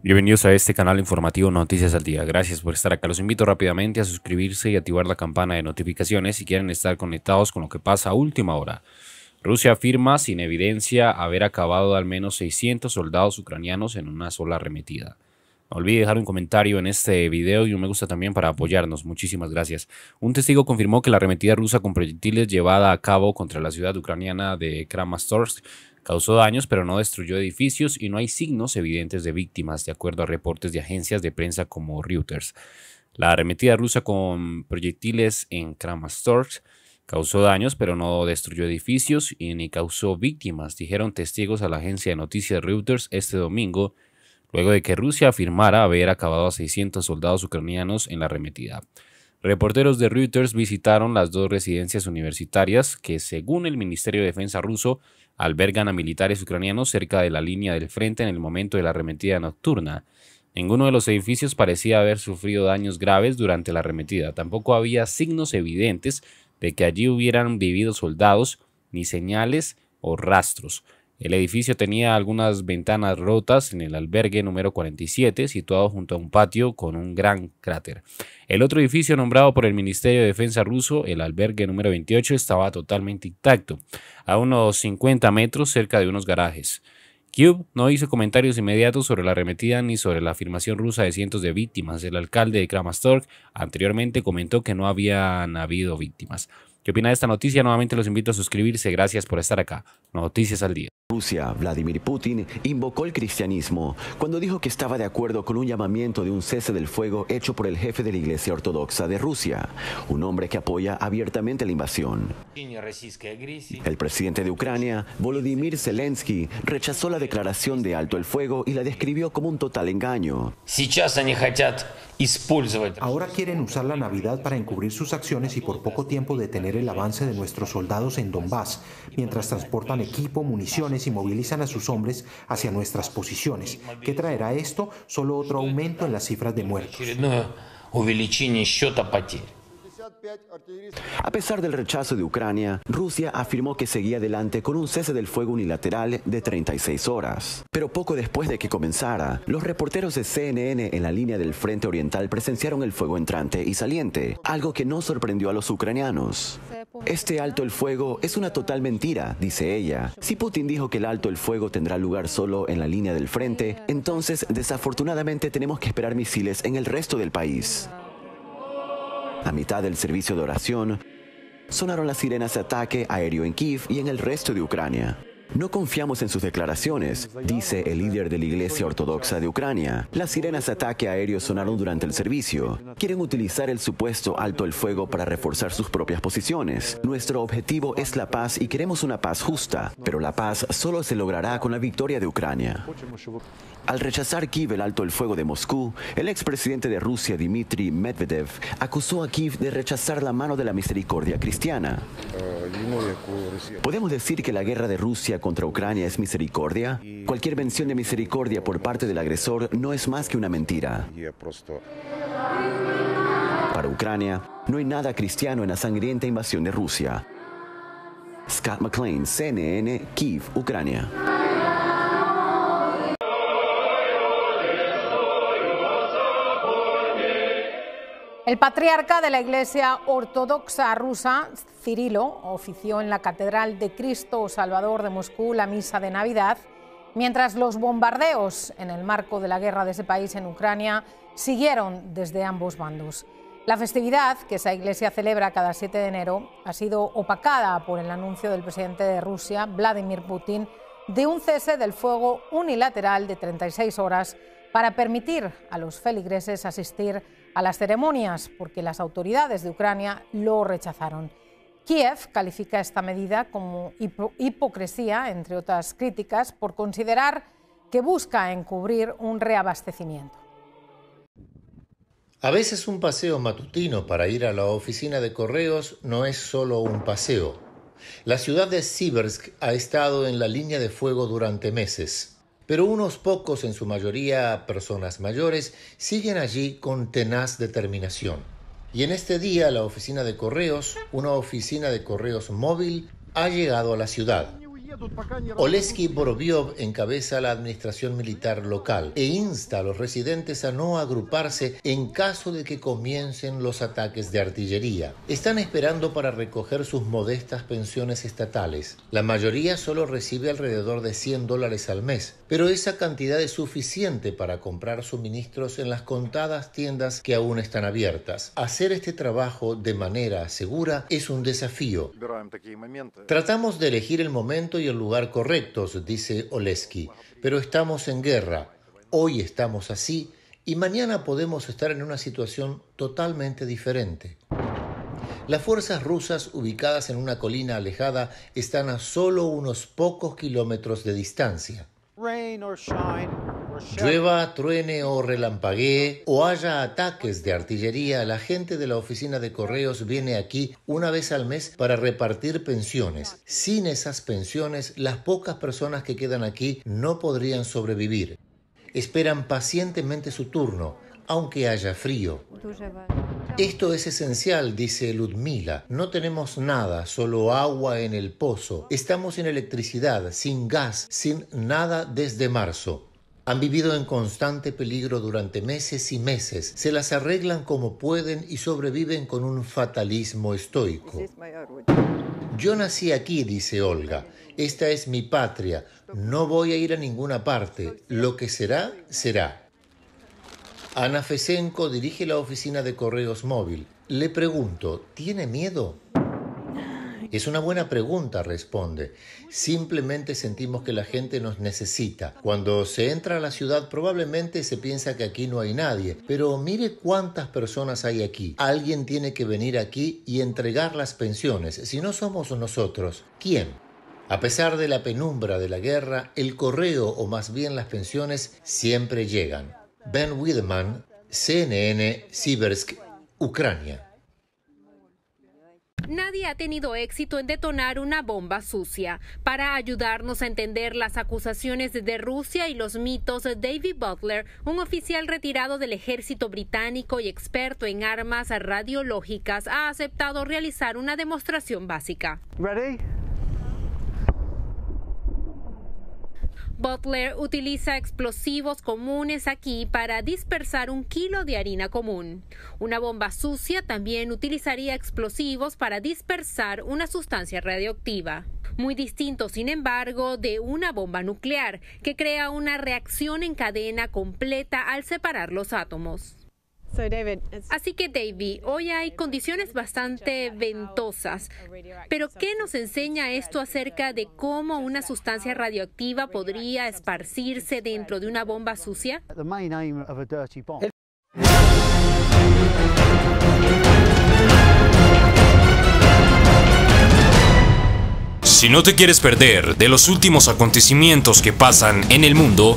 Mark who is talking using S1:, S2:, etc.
S1: Bienvenidos a este canal informativo Noticias al Día. Gracias por estar acá. Los invito rápidamente a suscribirse y activar la campana de notificaciones si quieren estar conectados con lo que pasa a última hora. Rusia afirma sin evidencia haber acabado al menos 600 soldados ucranianos en una sola arremetida. No olvide dejar un comentario en este video y un me gusta también para apoyarnos. Muchísimas gracias. Un testigo confirmó que la arremetida rusa con proyectiles llevada a cabo contra la ciudad ucraniana de Kramatorsk Causó daños pero no destruyó edificios y no hay signos evidentes de víctimas, de acuerdo a reportes de agencias de prensa como Reuters. La arremetida rusa con proyectiles en Kramatorsk causó daños pero no destruyó edificios y ni causó víctimas, dijeron testigos a la agencia de noticias Reuters este domingo, luego de que Rusia afirmara haber acabado a 600 soldados ucranianos en la arremetida. Reporteros de Reuters visitaron las dos residencias universitarias que, según el Ministerio de Defensa ruso, albergan a militares ucranianos cerca de la línea del frente en el momento de la arremetida nocturna. Ninguno de los edificios parecía haber sufrido daños graves durante la arremetida. Tampoco había signos evidentes de que allí hubieran vivido soldados, ni señales o rastros. El edificio tenía algunas ventanas rotas en el albergue número 47, situado junto a un patio con un gran cráter. El otro edificio nombrado por el Ministerio de Defensa ruso, el albergue número 28, estaba totalmente intacto, a unos 50 metros cerca de unos garajes. Cube no hizo comentarios inmediatos sobre la arremetida ni sobre la afirmación rusa de cientos de víctimas. El alcalde de Kramatorsk anteriormente comentó que no habían habido víctimas. ¿Qué opina de esta noticia? Nuevamente los invito a suscribirse. Gracias
S2: por estar acá. Noticias al día. Rusia, Vladimir Putin, invocó el cristianismo cuando dijo que estaba de acuerdo con un llamamiento de un cese del fuego hecho por el jefe de la Iglesia Ortodoxa de Rusia, un hombre que apoya abiertamente la invasión.
S1: El
S2: presidente de Ucrania, Volodymyr Zelensky, rechazó la declaración de alto el fuego y la describió como un total engaño. Ahora quieren usar la Navidad
S1: para encubrir sus acciones y por poco tiempo detener el avance de nuestros soldados en Donbass, mientras transportan equipo, municiones, y movilizan a sus hombres hacia nuestras posiciones. ¿Qué
S2: traerá esto? Solo otro aumento en las cifras de muertos. A pesar del rechazo de Ucrania, Rusia afirmó que seguía adelante con un cese del fuego unilateral de 36 horas. Pero poco después de que comenzara, los reporteros de CNN en la línea del Frente Oriental presenciaron el fuego entrante y saliente, algo que no sorprendió a los ucranianos. Este alto el fuego es una total mentira, dice ella. Si Putin dijo que el alto el fuego tendrá lugar solo en la línea del frente, entonces desafortunadamente tenemos que esperar misiles en el resto del país. A mitad del servicio de oración, sonaron las sirenas de ataque aéreo en Kiev y en el resto de Ucrania. No confiamos en sus declaraciones, dice el líder de la Iglesia Ortodoxa de Ucrania. Las sirenas de ataque aéreo sonaron durante el servicio. Quieren utilizar el supuesto alto el fuego para reforzar sus propias posiciones. Nuestro objetivo es la paz y queremos una paz justa, pero la paz solo se logrará con la victoria de Ucrania. Al rechazar Kiev el alto el fuego de Moscú, el expresidente de Rusia, Dmitry Medvedev, acusó a Kiev de rechazar la mano de la misericordia cristiana. ¿Podemos decir que la guerra de Rusia contra Ucrania es misericordia? Cualquier mención de misericordia por parte del agresor no es más que una mentira. Para Ucrania, no hay nada cristiano en la sangrienta invasión de Rusia. Scott McLean, CNN, Kiev, Ucrania.
S3: El patriarca de la Iglesia Ortodoxa rusa, Cirilo, ofició en la Catedral de Cristo Salvador de Moscú la misa de Navidad, mientras los bombardeos en el marco de la guerra de ese país en Ucrania siguieron desde ambos bandos. La festividad que esa iglesia celebra cada 7 de enero ha sido opacada por el anuncio del presidente de Rusia, Vladimir Putin, de un cese del fuego unilateral de 36 horas para permitir a los feligreses asistir a las ceremonias porque las autoridades de Ucrania lo rechazaron. Kiev califica esta medida como hipocresía, entre otras críticas, por considerar que busca encubrir un reabastecimiento.
S4: A veces un paseo matutino para ir a la oficina de correos no es solo un paseo. La ciudad de Siversk ha estado en la línea de fuego durante meses pero unos pocos, en su mayoría personas mayores, siguen allí con tenaz determinación. Y en este día la oficina de correos, una oficina de correos móvil, ha llegado a la ciudad. Oleski Borobiov encabeza la administración militar local e insta a los residentes a no agruparse en caso de que comiencen los ataques de artillería. Están esperando para recoger sus modestas pensiones estatales. La mayoría solo recibe alrededor de 100 dólares al mes, pero esa cantidad es suficiente para comprar suministros en las contadas tiendas que aún están abiertas. Hacer este trabajo de manera segura es un desafío. Tratamos de elegir el momento lugar correctos, dice Oleski, pero estamos en guerra. Hoy estamos así y mañana podemos estar en una situación totalmente diferente. Las fuerzas rusas ubicadas en una colina alejada están a solo unos pocos kilómetros de distancia. Llueva, truene o relampaguee o haya ataques de artillería, la gente de la oficina de correos viene aquí una vez al mes para repartir pensiones. Sin esas pensiones, las pocas personas que quedan aquí no podrían sobrevivir. Esperan pacientemente su turno, aunque haya frío. Esto es esencial, dice Ludmila. No tenemos nada, solo agua en el pozo. Estamos sin electricidad, sin gas, sin nada desde marzo. Han vivido en constante peligro durante meses y meses, se las arreglan como pueden y sobreviven con un fatalismo estoico. Yo nací aquí, dice Olga, esta es mi patria, no voy a ir a ninguna parte, lo que será, será. Ana Fesenko dirige la oficina de correos móvil. Le pregunto, ¿tiene miedo? Es una buena pregunta, responde. Simplemente sentimos que la gente nos necesita. Cuando se entra a la ciudad probablemente se piensa que aquí no hay nadie, pero mire cuántas personas hay aquí. Alguien tiene que venir aquí y entregar las pensiones. Si no somos nosotros, ¿quién? A pesar de la penumbra de la guerra, el correo o más bien las pensiones siempre llegan. Ben Widman, CNN Sibersk, Ucrania.
S3: Nadie ha tenido éxito en detonar una bomba sucia. Para ayudarnos a entender las acusaciones de Rusia y los mitos, David Butler, un oficial retirado del ejército británico y experto en armas radiológicas, ha aceptado realizar una demostración básica. Butler utiliza explosivos comunes aquí para dispersar un kilo de harina común. Una bomba sucia también utilizaría explosivos para dispersar una sustancia radioactiva. Muy distinto, sin embargo, de una bomba nuclear, que crea una reacción en cadena completa al separar los átomos. Así que David, hoy hay condiciones bastante ventosas, pero ¿qué nos enseña esto acerca de cómo una sustancia radioactiva podría esparcirse dentro de una bomba sucia?
S1: Si no te quieres perder de los últimos acontecimientos que pasan en el mundo,